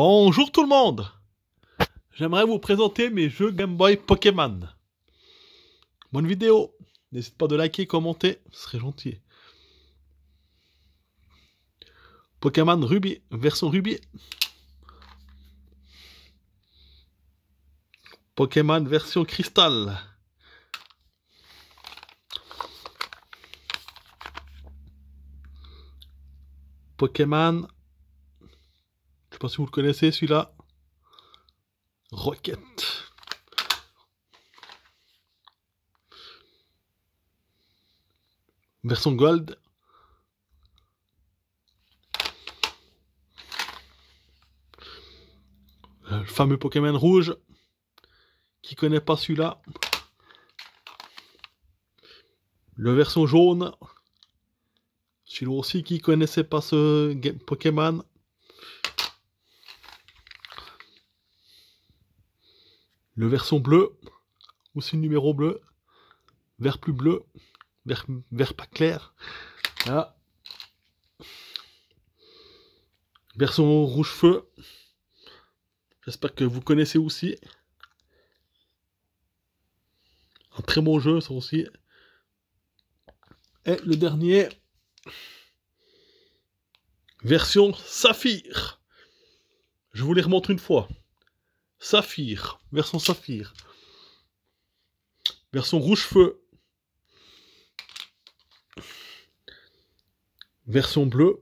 Bonjour tout le monde J'aimerais vous présenter mes jeux Game Boy Pokémon. Bonne vidéo N'hésite pas de liker, commenter, ce serait gentil. Pokémon Ruby, version Ruby. Pokémon version Cristal. Pokémon sais pas si vous le connaissez celui-là. Rocket. Version gold. Euh, le fameux Pokémon rouge. Qui connaît pas celui-là. Le version jaune. Celui-là aussi qui connaissait pas ce Pokémon. Le version bleu, aussi le numéro bleu, vert plus bleu, vert, pas clair. Version rouge feu. J'espère que vous connaissez aussi. Un très bon jeu, ça aussi. Et le dernier, version Saphir. Je vous les remontre une fois. Saphir, version Saphir. Version Rouge Feu. Version Bleu.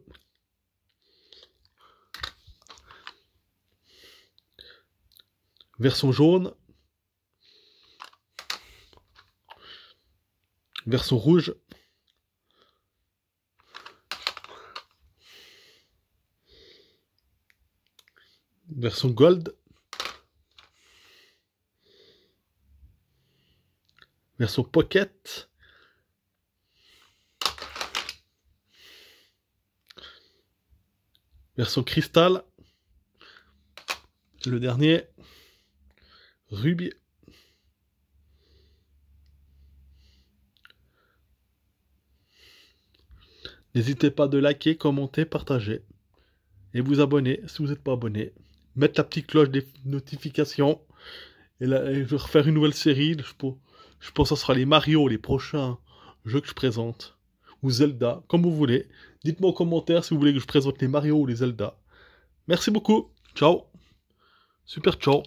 Version jaune. Version rouge. Version gold. Verso Pocket. Verso cristal. Le dernier. Ruby. N'hésitez pas de liker, commenter, partager. Et vous abonner si vous n'êtes pas abonné. Mettre la petite cloche des notifications. Et, je vais refaire une nouvelle série. Je peux... Je pense que ce sera les Mario, les prochains jeux que je présente. Ou Zelda, comme vous voulez. Dites-moi en commentaire si vous voulez que je présente les Mario ou les Zelda. Merci beaucoup. Ciao. Super ciao.